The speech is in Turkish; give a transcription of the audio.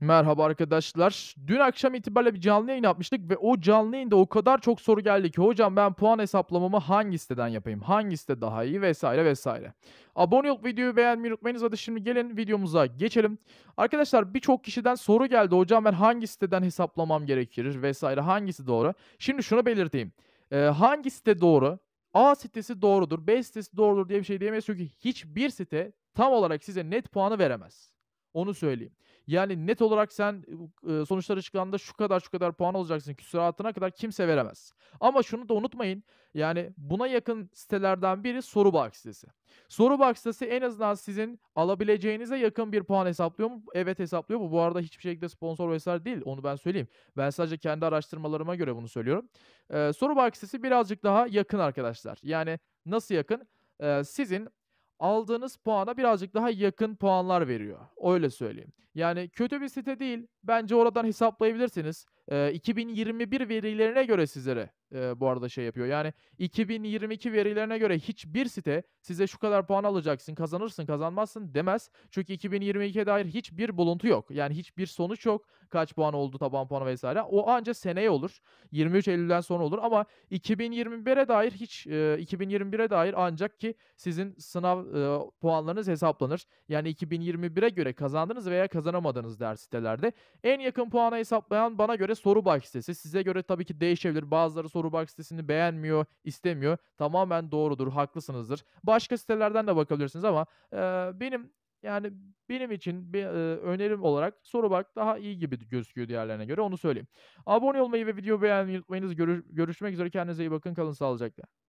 Merhaba arkadaşlar. Dün akşam itibariyle bir canlı yayın yapmıştık ve o canlı yayında o kadar çok soru geldi ki hocam ben puan hesaplamamı hangi siteden yapayım? Hangi site daha iyi vesaire vesaire. Abone olup videoyu beğenmeyi unutmayınız. Hadi şimdi gelin videomuza geçelim. Arkadaşlar birçok kişiden soru geldi. Hocam ben hangi siteden hesaplamam gerekir vesaire hangisi doğru? Şimdi şunu belirteyim. Ee, hangi site doğru? A sitesi doğrudur, B sitesi doğrudur diye bir şey diyemeyiz çünkü hiçbir site tam olarak size net puanı veremez. Onu söyleyeyim. Yani net olarak sen sonuçlar açıklandığında şu kadar şu kadar puan alacaksın küsuratına kadar kimse veremez. Ama şunu da unutmayın. Yani buna yakın sitelerden biri Sorubark sitesi. Sorubark sitesi en azından sizin alabileceğinize yakın bir puan hesaplıyor mu? Evet hesaplıyor bu. Bu arada hiçbir şekilde sponsor vesaire değil. Onu ben söyleyeyim. Ben sadece kendi araştırmalarıma göre bunu söylüyorum. Ee, Sorubark sitesi birazcık daha yakın arkadaşlar. Yani nasıl yakın? Ee, sizin aldığınız puana birazcık daha yakın puanlar veriyor. Öyle söyleyeyim. Yani kötü bir site değil. Bence oradan hesaplayabilirsiniz. E, 2021 verilerine göre sizlere e, bu arada şey yapıyor. Yani 2022 verilerine göre hiçbir site size şu kadar puan alacaksın, kazanırsın, kazanmazsın demez. Çünkü 2022'ye dair hiçbir buluntu yok. Yani hiçbir sonuç yok. Kaç puan oldu, taban puanı vesaire. O anca seneye olur. 23 Eylül'den sonra olur ama 2021'e dair hiç e, 2021'e dair ancak ki sizin sınav e, puanlarınız hesaplanır. Yani 2021'e göre kazandınız veya kazanamadınız ders sitelerde. En yakın puana hesaplayan bana göre soru bak sitesi. Size göre tabii ki değişebilir. Bazıları soru Eurobark sitesini beğenmiyor, istemiyor. Tamamen doğrudur, haklısınızdır. Başka sitelerden de bakabilirsiniz ama e, benim yani benim için bir e, önerim olarak Sorubak daha iyi gibi gözüküyor diğerlerine göre onu söyleyeyim. Abone olmayı ve video beğenmeyi unutmayınız. Görüş, görüşmek üzere kendinize iyi bakın kalın sağlıcakla.